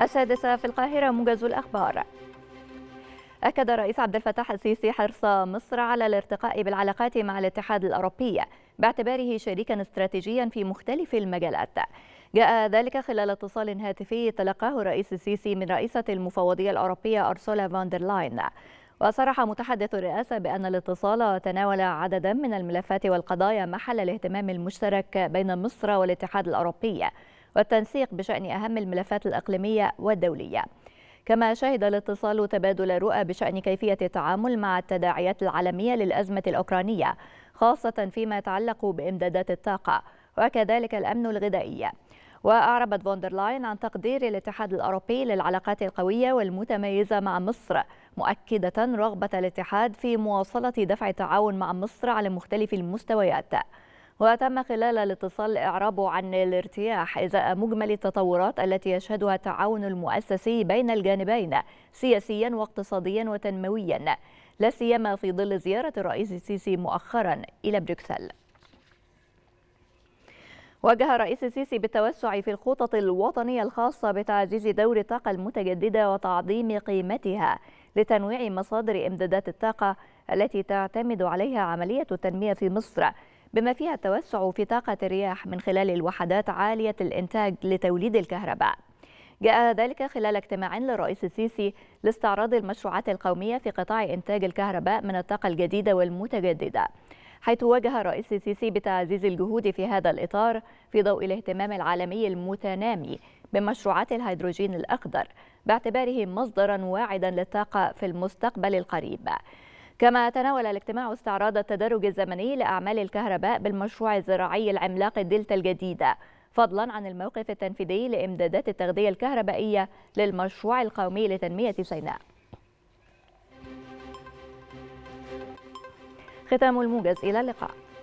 السادسة في القاهرة موجز الأخبار أكد الرئيس عبد الفتاح السيسي حرص مصر على الارتقاء بالعلاقات مع الاتحاد الأوروبي باعتباره شريكا استراتيجيا في مختلف المجالات جاء ذلك خلال اتصال هاتفي تلقاه الرئيس السيسي من رئيسة المفوضية الأوروبية أرسولا فاندرلاين وصرح متحدث الرئاسة بأن الاتصال تناول عددا من الملفات والقضايا محل الاهتمام المشترك بين مصر والاتحاد الأوروبي والتنسيق بشأن أهم الملفات الأقليمية والدولية كما شهد الاتصال تبادل رؤى بشأن كيفية التعامل مع التداعيات العالمية للأزمة الأوكرانية خاصة فيما يتعلق بإمدادات الطاقة وكذلك الأمن الغذائي وأعربت فوندرلاين عن تقدير الاتحاد الأوروبي للعلاقات القوية والمتميزة مع مصر مؤكدة رغبة الاتحاد في مواصلة دفع التعاون مع مصر على مختلف المستويات وتم خلال الاتصال إعراب عن الارتياح إزاء مجمل التطورات التي يشهدها التعاون المؤسسي بين الجانبين سياسيا واقتصاديا وتنمويا لا سيما في ظل زيارة الرئيس السيسي مؤخرا إلى بروكسل وجه الرئيس السيسي بالتوسع في الخطط الوطنية الخاصة بتعزيز دور الطاقة المتجددة وتعظيم قيمتها لتنويع مصادر إمدادات الطاقة التي تعتمد عليها عملية التنمية في مصر بما فيها التوسع في طاقة الرياح من خلال الوحدات عالية الإنتاج لتوليد الكهرباء جاء ذلك خلال اجتماع للرئيس السيسي لاستعراض المشروعات القومية في قطاع إنتاج الكهرباء من الطاقة الجديدة والمتجددة حيث واجه الرئيس السيسي بتعزيز الجهود في هذا الإطار في ضوء الاهتمام العالمي المتنامي بمشروعات الهيدروجين الأخضر باعتباره مصدرا واعدا للطاقة في المستقبل القريب كما تناول الاجتماع استعراض التدرج الزمني لأعمال الكهرباء بالمشروع الزراعي العملاق الدلتا الجديدة فضلا عن الموقف التنفيذي لإمدادات التغذية الكهربائية للمشروع القومي لتنمية سيناء ختام الموجز إلى اللقاء